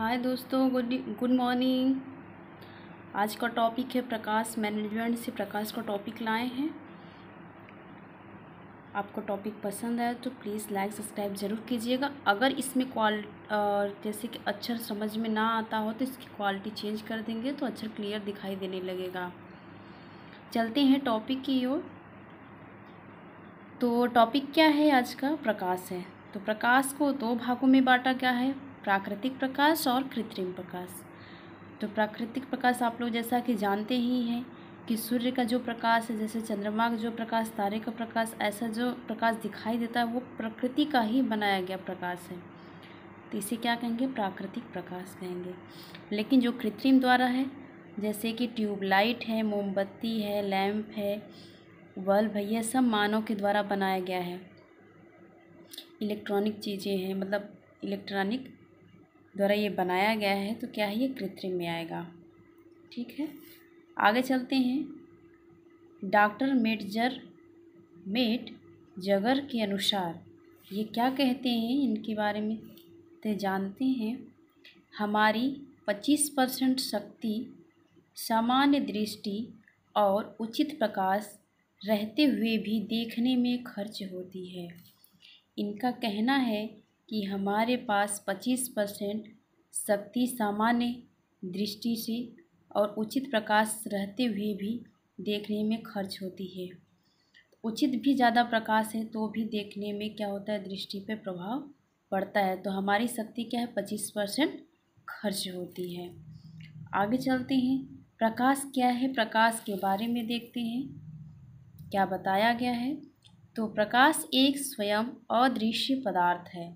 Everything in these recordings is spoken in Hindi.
हाय दोस्तों गुड गुड मॉर्निंग आज का टॉपिक है प्रकाश मैनेजमेंट से प्रकाश का टॉपिक लाए हैं आपको टॉपिक पसंद आया तो प्लीज़ लाइक सब्सक्राइब ज़रूर कीजिएगा अगर इसमें क्वाल जैसे कि अक्षर समझ में ना आता हो तो इसकी क्वालिटी चेंज कर देंगे तो अक्षर क्लियर दिखाई देने लगेगा चलते हैं टॉपिक की ओर तो टॉपिक क्या है आज का प्रकाश है तो प्रकाश को दो भागों में बांटा गया है प्राकृतिक प्रकाश और कृत्रिम प्रकाश तो प्राकृतिक प्रकाश आप लोग जैसा कि जानते ही हैं कि सूर्य का जो प्रकाश है जैसे चंद्रमा का जो प्रकाश तारे का प्रकाश ऐसा जो प्रकाश दिखाई देता है वो प्रकृति का ही बनाया गया प्रकाश है तो इसे क्या कहेंगे प्राकृतिक प्रकाश कहेंगे लेकिन जो कृत्रिम द्वारा है जैसे कि ट्यूबलाइट है मोमबत्ती है लैम्प है बल्ब है यह सब मानव के द्वारा बनाया गया है इलेक्ट्रॉनिक चीज़ें हैं मतलब इलेक्ट्रॉनिक द्वारा ये बनाया गया है तो क्या है ये कृत्रिम में आएगा ठीक है आगे चलते हैं डॉक्टर मेटजर मेट जगर के अनुसार ये क्या कहते हैं इनके बारे में तो जानते हैं हमारी पच्चीस परसेंट शक्ति सामान्य दृष्टि और उचित प्रकाश रहते हुए भी देखने में खर्च होती है इनका कहना है कि हमारे पास पच्चीस परसेंट शक्ति सामान्य दृष्टि से और उचित प्रकाश रहते हुए भी देखने में खर्च होती है उचित भी ज़्यादा प्रकाश है तो भी देखने में क्या होता है दृष्टि पर प्रभाव पड़ता है तो हमारी शक्ति क्या है पच्चीस परसेंट खर्च होती है आगे चलते हैं प्रकाश क्या है प्रकाश के बारे में देखते हैं क्या बताया गया है तो प्रकाश एक स्वयं अदृश्य पदार्थ है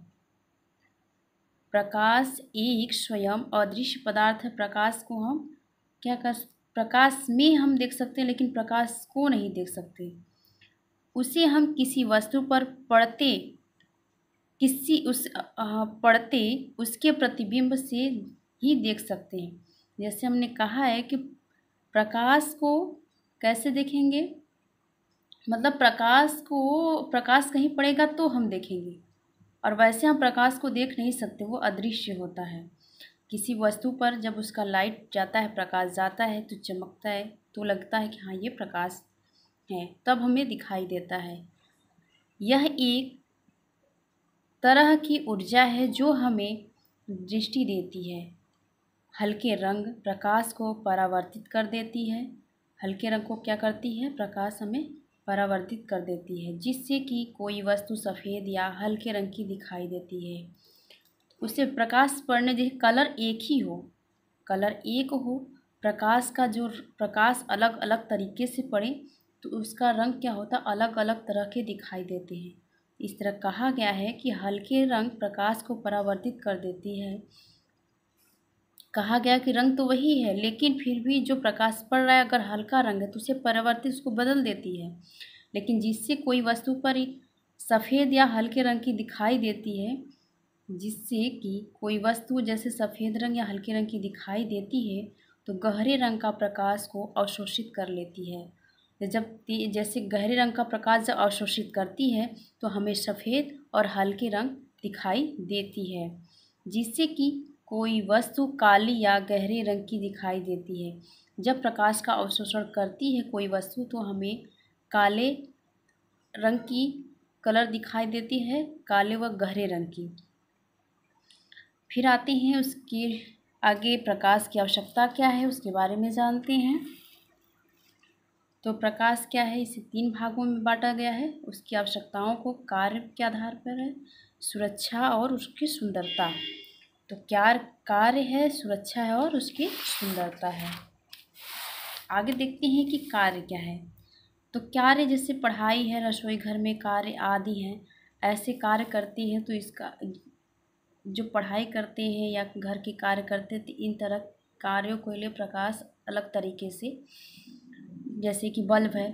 प्रकाश एक स्वयं अदृश्य पदार्थ है प्रकाश को हम क्या कर प्रकाश में हम देख सकते हैं लेकिन प्रकाश को नहीं देख सकते उसे हम किसी वस्तु पर पड़ते किसी उस पड़ते उसके प्रतिबिंब से ही देख सकते हैं जैसे हमने कहा है कि प्रकाश को कैसे देखेंगे मतलब प्रकाश को प्रकाश कहीं पड़ेगा तो हम देखेंगे और वैसे हम प्रकाश को देख नहीं सकते वो अदृश्य होता है किसी वस्तु पर जब उसका लाइट जाता है प्रकाश जाता है तो चमकता है तो लगता है कि हाँ ये प्रकाश है तब हमें दिखाई देता है यह एक तरह की ऊर्जा है जो हमें दृष्टि देती है हल्के रंग प्रकाश को परावर्तित कर देती है हल्के रंग को क्या करती है प्रकाश हमें परावर्तित कर देती है जिससे कि कोई वस्तु सफ़ेद या हल्के रंग की दिखाई देती है उससे प्रकाश पड़ने जैसे कलर एक ही हो कलर एक हो प्रकाश का जो प्रकाश अलग अलग तरीके से पड़े तो उसका रंग क्या होता अलग अलग तरह के दिखाई देते हैं इस तरह कहा गया है कि हल्के रंग प्रकाश को परावर्तित कर देती है कहा गया कि रंग तो वही है लेकिन फिर भी जो प्रकाश पड़ रहा है अगर हल्का रंग है तो उसे परिवर्तित उसको बदल देती है लेकिन जिससे कोई वस्तु पर सफ़ेद या हल्के रंग की दिखाई देती है जिससे कि कोई वस्तु जैसे सफ़ेद रंग या हल्के रंग की दिखाई देती है तो गहरे रंग का प्रकाश को अवशोषित कर लेती है जब जैसे गहरे रंग का प्रकाश जब अवशोषित करती है तो हमें सफ़ेद और हल्के रंग दिखाई देती है जिससे कि कोई वस्तु काली या गहरे रंग की दिखाई देती है जब प्रकाश का अवशोषण करती है कोई वस्तु तो हमें काले रंग की कलर दिखाई देती है काले व गहरे रंग की फिर आते हैं उसके आगे प्रकाश की आवश्यकता क्या है उसके बारे में जानते हैं तो प्रकाश क्या है इसे तीन भागों में बांटा गया है उसकी आवश्यकताओं को कार्य के आधार पर है सुरक्षा और उसकी सुंदरता तो क्या कार्य है सुरक्षा है और उसकी सुंदरता है आगे देखते हैं कि कार्य क्या है तो कार्य जैसे पढ़ाई है रसोई घर में कार्य आदि हैं ऐसे कार्य करते हैं तो इसका जो पढ़ाई करते हैं या घर के कार्य करते हैं तो इन तरह कार्यों को लिए प्रकाश अलग तरीके से जैसे कि बल्ब है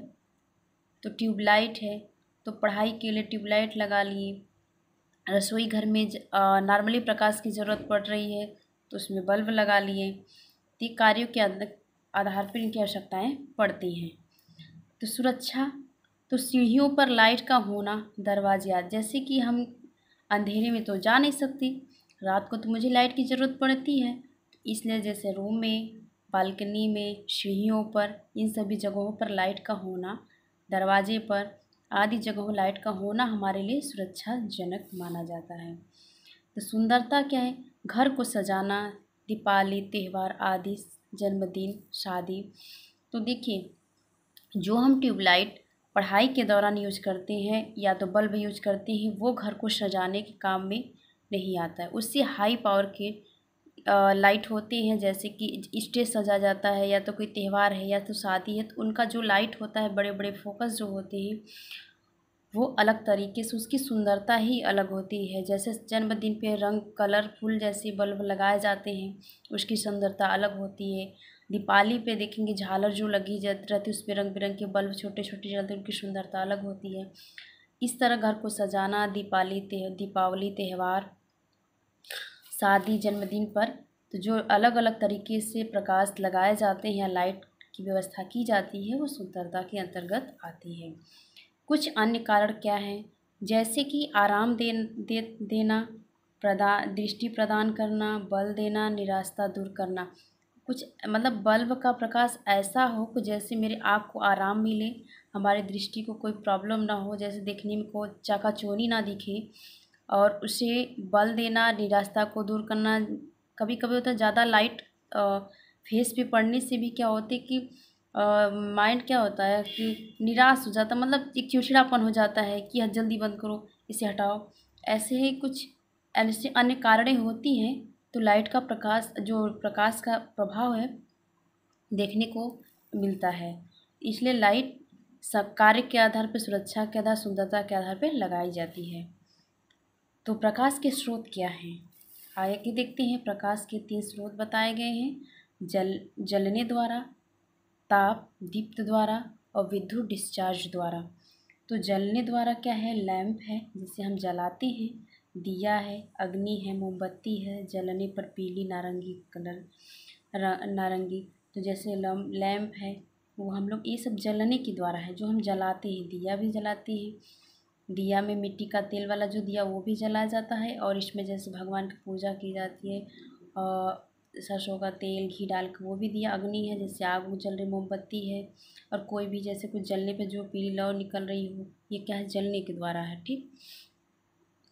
तो ट्यूबलाइट है तो पढ़ाई के लिए ट्यूबलाइट लगा लिए रसोई घर में नॉर्मली प्रकाश की ज़रूरत पड़ रही है तो उसमें बल्ब लगा लिए तो कार्यों के आधार पर इनकी आवश्यकताएँ पड़ती हैं तो सुरक्षा तो सीढ़ियों पर लाइट का होना दरवाजे जैसे कि हम अंधेरे में तो जा नहीं सकती रात को तो मुझे लाइट की ज़रूरत पड़ती है तो इसलिए जैसे रूम में बालकनी में सीढ़ियों पर इन सभी जगहों पर लाइट का होना दरवाजे पर आदि जगहों लाइट का होना हमारे लिए सुरक्षाजनक माना जाता है तो सुंदरता क्या है घर को सजाना दीपावली त्यौहार आदि जन्मदिन शादी तो देखिए जो हम ट्यूबलाइट पढ़ाई के दौरान यूज करते हैं या तो बल्ब यूज करते हैं वो घर को सजाने के काम में नहीं आता है उससे हाई पावर के लाइट होती हैं जैसे कि स्टेज सजा जाता है या तो कोई त्यौहार है या तो शादी है तो उनका जो लाइट होता है बड़े बड़े फोकस जो होते हैं वो अलग तरीके से उसकी सुंदरता ही अलग होती है जैसे जन्मदिन पे रंग कलरफुल जैसे बल्ब लगाए जाते हैं उसकी सुंदरता अलग होती है दीपावली पे देखेंगे झालर जो लगी रहती है उस पर रंग बिरंग के बल्ब छोटे छोटे जलते उनकी सुंदरता अलग होती है इस तरह घर को सजाना दीपावली दीपावली त्यौहार शादी जन्मदिन पर तो जो अलग अलग तरीके से प्रकाश लगाए जाते हैं या लाइट की व्यवस्था की जाती है वो सुंदरता के अंतर्गत आती है कुछ अन्य कारण क्या हैं जैसे कि आराम दे, दे देना प्रदान दृष्टि प्रदान करना बल देना निराशा दूर करना कुछ मतलब बल्ब का प्रकाश ऐसा हो कि जैसे मेरे आँख को आराम मिले हमारे दृष्टि को कोई प्रॉब्लम ना हो जैसे देखने में को चोरी ना दिखे और उसे बल देना निराशता को दूर करना कभी कभी होता है ज़्यादा लाइट फेस पे पड़ने से भी क्या होता है कि माइंड क्या होता है कि निराश हो जाता मतलब एक चिड़चिड़ापन हो जाता है कि हाँ, जल्दी बंद करो इसे हटाओ ऐसे ही कुछ ऐसे अन्य कारणें होती हैं तो लाइट का प्रकाश जो प्रकाश का प्रभाव है देखने को मिलता है इसलिए लाइट सब कार्य के आधार पर सुरक्षा के आधार सुंदरता के आधार पर लगाई जाती है तो प्रकाश के स्रोत क्या हैं आगे के देखते हैं प्रकाश के तीन स्रोत बताए गए हैं जल जलने द्वारा ताप दीप्त द्वारा और विद्युत डिस्चार्ज द्वारा तो जलने द्वारा क्या है लैम्प है जिसे हम जलाते हैं दिया है अग्नि है मोमबत्ती है जलने पर पीली नारंगी कलर नारंगी तो जैसे लैम्प है वो हम लोग ये सब जलने के द्वारा है जो हम जलाते हैं दिया भी जलाते हैं दिया में मिट्टी का तेल वाला जो दिया वो भी जलाया जाता है और इसमें जैसे भगवान की पूजा की जाती है और सरसों का तेल घी डाल के वो भी दिया अग्नि है जैसे आग जल रही मोमबत्ती है और कोई भी जैसे कुछ जलने पे जो पीली लौ निकल रही हो ये क्या है जलने के द्वारा है ठीक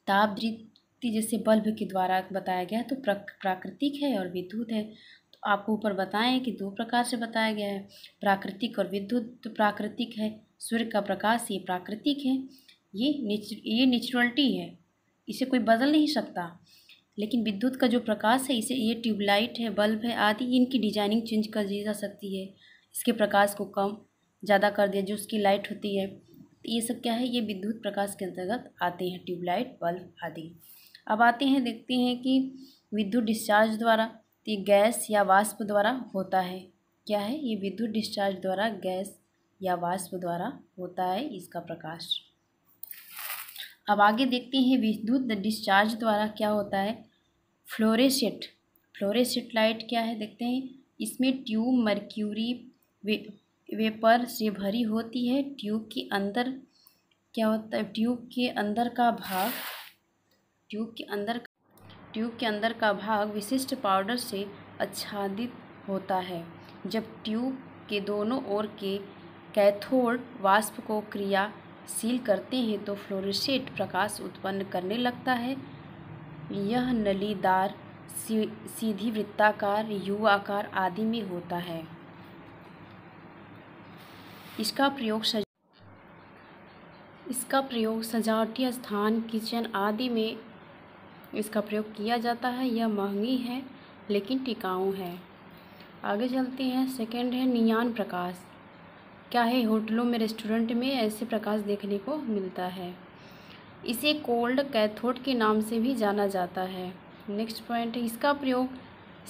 ताप दृत्ति जैसे बल्ब के द्वारा बताया गया है तो प्राकृतिक है और विद्युत है तो आपको ऊपर बताएं कि दो प्रकार से बताया गया है प्राकृतिक और विद्युत तो प्राकृतिक है सूर्य का प्रकाश ये प्राकृतिक है ये नेच ये नेचुरलिटी है इसे कोई बदल नहीं सकता लेकिन विद्युत का जो प्रकाश है इसे ये ट्यूबलाइट है बल्ब है आदि इनकी डिजाइनिंग चेंज कर दी जा सकती है इसके प्रकाश को कम ज़्यादा कर दिया जो उसकी लाइट होती है तो ये सब क्या है ये विद्युत प्रकाश के अंतर्गत आते हैं ट्यूबलाइट बल्ब आदि अब आते हैं देखते हैं कि विद्युत डिस्चार्ज द्वारा तो ये गैस या वाष्प द्वारा होता है क्या है ये विद्युत डिस्चार्ज द्वारा गैस या वाष्प द्वारा होता है इसका प्रकाश अब आगे देखते हैं विद्युत डिस्चार्ज द्वारा क्या होता है फ्लोरेसेट फ्लोरेसेट लाइट क्या है देखते हैं इसमें ट्यूब मर्क्यूरी वे वेपर से भरी होती है ट्यूब के अंदर क्या होता है ट्यूब के अंदर का भाग ट्यूब के अंदर ट्यूब के अंदर का भाग विशिष्ट पाउडर से आच्छादित होता है जब ट्यूब के दोनों ओर के कैथोड वाष्प को क्रिया सील करते हैं तो फ्लोरिसेट प्रकाश उत्पन्न करने लगता है यह नलीदार सी, सीधी वृत्ताकार यू आकार आदि में होता है इसका प्रयोग सज इसका प्रयोग सजावटी स्थान किचन आदि में इसका प्रयोग किया जाता है यह महंगी है लेकिन टिकाऊ है आगे चलते हैं सेकंड है नियान प्रकाश क्या है होटलों में रेस्टोरेंट में ऐसे प्रकाश देखने को मिलता है इसे कोल्ड कैथोड के नाम से भी जाना जाता है नेक्स्ट पॉइंट इसका प्रयोग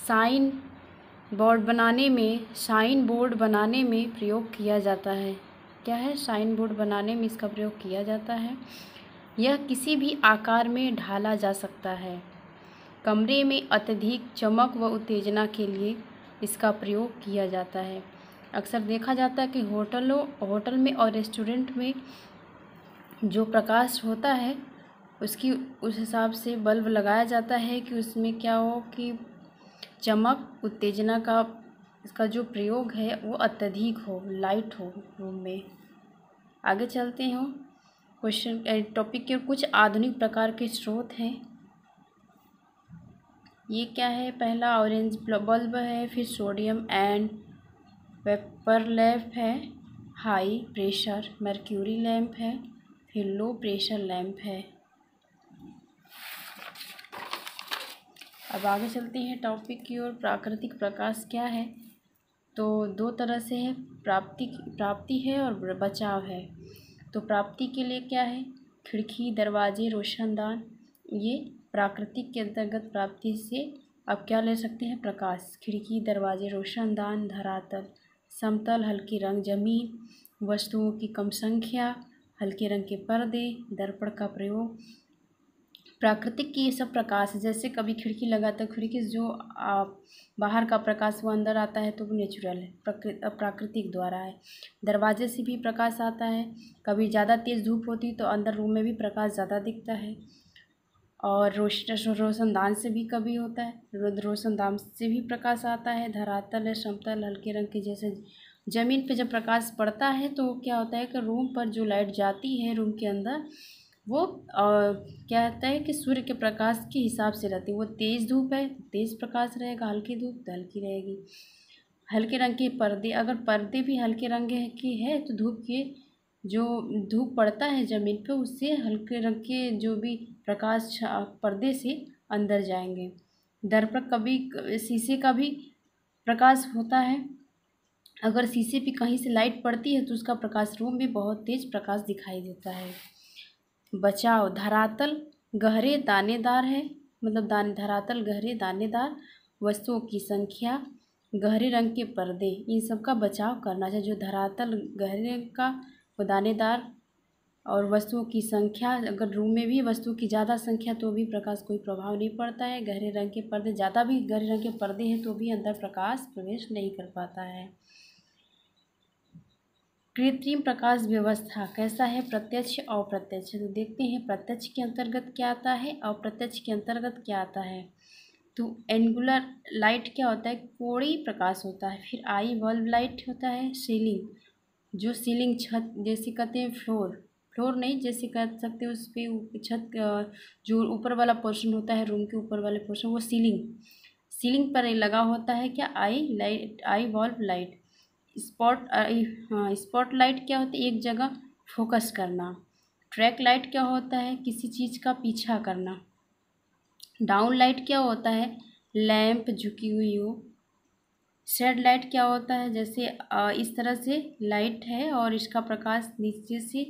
साइन बोर्ड बनाने में साइन बोर्ड बनाने में प्रयोग किया जाता है क्या है साइन बोर्ड बनाने में इसका प्रयोग किया जाता है यह किसी भी आकार में ढाला जा सकता है कमरे में अत्यधिक चमक व उत्तेजना के लिए इसका प्रयोग किया जाता है अक्सर देखा जाता है कि होटलों होटल में और रेस्टोरेंट में जो प्रकाश होता है उसकी उस हिसाब से बल्ब लगाया जाता है कि उसमें क्या हो कि चमक उत्तेजना का इसका जो प्रयोग है वो अत्यधिक हो लाइट हो रूम में आगे चलते हैं क्वेश्चन टॉपिक के कुछ आधुनिक प्रकार के स्रोत हैं ये क्या है पहला ऑरेंज बल्ब है फिर सोडियम एंड पेपर लैम्प है हाई प्रेशर मर्क्यूरी लैम्प है फिर लो प्रेशर लैम्प है अब आगे चलते हैं टॉपिक की ओर प्राकृतिक प्रकाश क्या है तो दो तरह से है प्राप्ति प्राप्ति है और बचाव है तो प्राप्ति के लिए क्या है खिड़की दरवाजे रोशनदान ये प्राकृतिक के अंतर्गत प्राप्ति से आप क्या ले सकते हैं प्रकाश खिड़की दरवाजे रोशनदान धरातल समतल हल्के रंग जमीन वस्तुओं की कम संख्या हल्के रंग के पर्दे दर्पण का प्रयोग प्राकृतिक की ये सब प्रकाश जैसे कभी खिड़की लगाते खिड़की जो आप बाहर का प्रकाश वो अंदर आता है तो वो नेचुरल है प्राकृतिक द्वारा है दरवाजे से भी प्रकाश आता है कभी ज़्यादा तेज़ धूप होती तो अंदर रूम में भी प्रकाश ज़्यादा दिखता है और रोशन रोशनदान से भी कभी होता है रुद्र रोशनदान से भी प्रकाश आता है धरातल है समतल हल्के रंग के जैसे ज़मीन पे जब प्रकाश पड़ता है तो क्या होता है कि रूम पर जो लाइट जाती है रूम के अंदर वो आ, क्या होता है कि सूर्य के प्रकाश के हिसाब से रहती है वो तेज़ धूप है तेज़ प्रकाश रहेगा हल्की धूप तो हल्की रहेगी हल्के रंग के पर्दे अगर पर्दे भी हल्के रंग के है तो धूप के जो धूप पड़ता है ज़मीन पे उससे हल्के रंग के जो भी प्रकाश पर्दे से अंदर जाएंगे दर्पण कभी शीशे का भी प्रकाश होता है अगर शीशे पे कहीं से लाइट पड़ती है तो उसका प्रकाश रूम भी बहुत तेज प्रकाश दिखाई देता है बचाव धरातल गहरे दानेदार है मतलब दान धरातल गहरे दानेदार वस्तुओं की संख्या गहरे रंग के पर्दे इन सब का बचाव करना चाहिए जो धरातल गहरे का व दानेदार और वस्तुओं की संख्या अगर रूम में भी वस्तुओं की ज़्यादा संख्या तो भी प्रकाश कोई प्रभाव नहीं पड़ता है गहरे रंग के पर्दे ज़्यादा भी गहरे रंग के पर्दे हैं तो भी अंदर प्रकाश प्रवेश नहीं कर पाता है कृत्रिम प्रकाश व्यवस्था कैसा है प्रत्यक्ष अप्रत्यक्ष तो देखते हैं प्रत्यक्ष के अंतर्गत क्या आता है अप्रत्यक्ष के अंतर्गत क्या आता है तो एंगुलर लाइट क्या होता है कोड़ी प्रकाश होता है फिर आई बल्ब लाइट होता है सीलिंग जो सीलिंग छत जैसे कहते हैं फ्लोर फ्लोर नहीं जैसे कह सकते उस पर छत जो ऊपर वाला पोर्शन होता है रूम के ऊपर वाले पोर्शन वो सीलिंग सीलिंग पर लगा होता है क्या eye light eye valve light spot eye spot light क्या होता है एक जगह फोकस करना ट्रैक लाइट क्या होता है किसी चीज़ का पीछा करना डाउन लाइट क्या होता है लैंप झुकी हुई हो शेड लाइट क्या होता है जैसे इस तरह से लाइट है और इसका प्रकाश नीचे से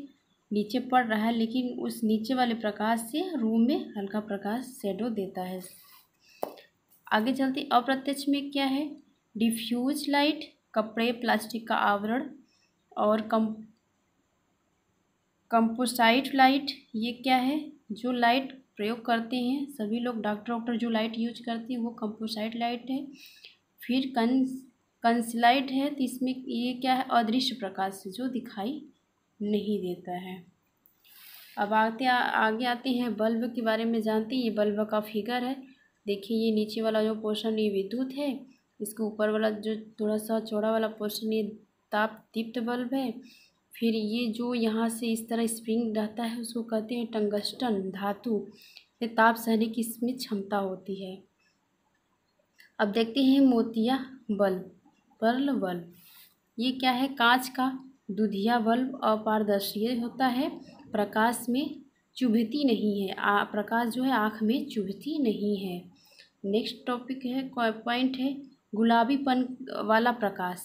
नीचे पड़ रहा है लेकिन उस नीचे वाले प्रकाश से रूम में हल्का प्रकाश शेडो देता है आगे चलते अप्रत्यक्ष में क्या है डिफ्यूज लाइट कपड़े प्लास्टिक का आवरण और कम कंपोसाइट लाइट ये क्या है जो लाइट प्रयोग करते हैं सभी लोग डॉक्टर डॉक्टर जो लाइट यूज करते हैं वो कंपोसाइट लाइट है फिर कंस कंसलाइट है तो इसमें ये क्या है अदृश्य प्रकाश से जो दिखाई नहीं देता है अब आते आ, आगे आते हैं बल्ब के बारे में जानते हैं ये बल्ब का फिगर है देखिए ये नीचे वाला जो पोर्शन ये विद्युत है इसके ऊपर वाला जो थोड़ा सा चौड़ा वाला पोर्शन ये ताप दीप्त बल्ब है फिर ये जो यहाँ से इस तरह स्प्रिंग रहता है उसको कहते हैं टंगस्टन धातु ये ताप सहने की इसमें क्षमता होती है अब देखते हैं मोतिया बल्ब पर्ल बल्ब ये क्या है कांच का दुधिया बल्ब अपारदर्शी होता है प्रकाश में चुभती नहीं है आ, प्रकाश जो है आँख में चुभती नहीं है नेक्स्ट टॉपिक है पॉइंट है गुलाबीपन वाला प्रकाश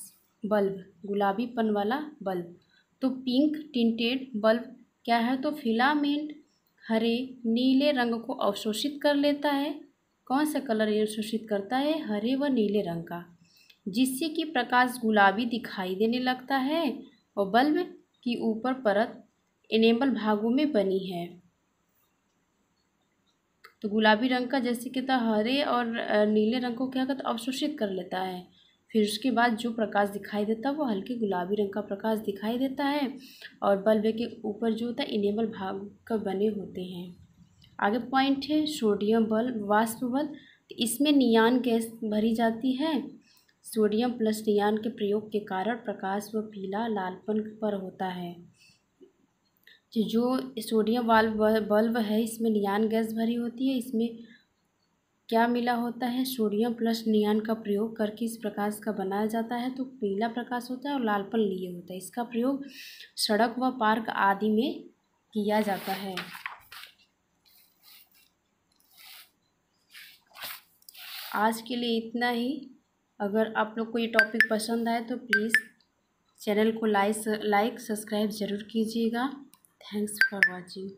बल्ब गुलाबीपन वाला बल्ब तो पिंक टिंटेड बल्ब क्या है तो फिलामेंट हरे नीले रंग को अवशोषित कर लेता है कौन सा कलर शोषित करता है हरे व नीले रंग का जिससे कि प्रकाश गुलाबी दिखाई देने लगता है और बल्ब की ऊपर परत इनेबल भागों में बनी है तो गुलाबी रंग का जैसे कहता हरे और नीले रंग को क्या कहता अवशोषित कर लेता है फिर उसके बाद जो प्रकाश दिखाई देता है वो हल्के गुलाबी रंग का प्रकाश दिखाई देता है और बल्ब के ऊपर जो होता है इनेबल भाग का बने होते हैं आगे पॉइंट है सोडियम बल वाष्प बल तो इसमें नियान गैस भरी जाती है सोडियम प्लस नियान के प्रयोग के कारण प्रकाश व पीला लालपन पर होता है तो जो सोडियम वाल बल्ब है इसमें नियान गैस भरी होती है इसमें क्या मिला होता है सोडियम प्लस नियान का प्रयोग करके इस प्रकाश का बनाया जाता है तो पीला प्रकाश होता है और लालपन लिए होता है इसका प्रयोग सड़क व पार्क आदि में किया जाता है आज के लिए इतना ही अगर आप लोग को ये टॉपिक पसंद आए तो प्लीज़ चैनल को लाइक लाइक सब्सक्राइब ज़रूर कीजिएगा थैंक्स फॉर वॉचिंग